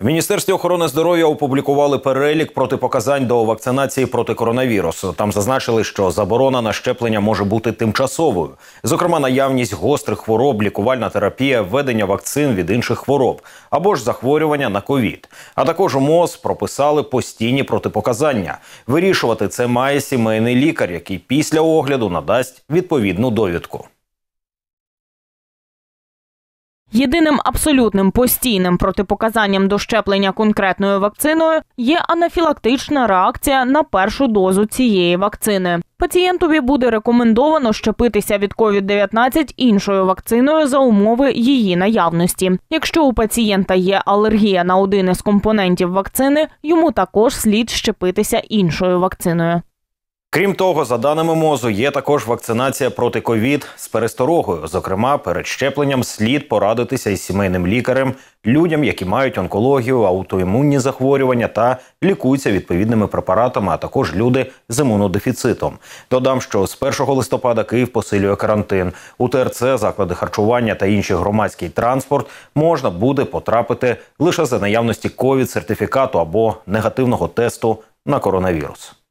В міністерстві охорони здоров'я опублікували перелік протипоказань до вакцинації проти коронавірусу. Там зазначили, що заборона на щеплення може бути тимчасовою, зокрема, наявність гострих хвороб, лікувальна терапія, введення вакцин від інших хвороб або ж захворювання на ковід. А також МОЗ прописали постійні протипоказання. Вирішувати це має сімейний лікар, який після огляду надасть відповідну довідку. Єдиним абсолютним постійним протипоказанням до щеплення конкретною вакциною є анафілактична реакція на першу дозу цієї вакцини. Пацієнтові буде рекомендовано щепитися від COVID-19 іншою вакциною за умови її наявності. Якщо у пацієнта є алергія на один із компонентів вакцини, йому також слід щепитися іншою вакциною. Крім того, за даними мозу, є також вакцинація проти ковід з пересторогою. Зокрема, перед щепленням слід порадитися із сімейним лікарем, людям, які мають онкологію, аутоімунні захворювання та лікуються відповідними препаратами, а також люди з імунодефіцитом. Додам, що з 1 листопада Київ посилює карантин. У ТРЦ, заклади харчування та інший громадський транспорт можна буде потрапити лише за наявності ковід сертифікату або негативного тесту на коронавірус.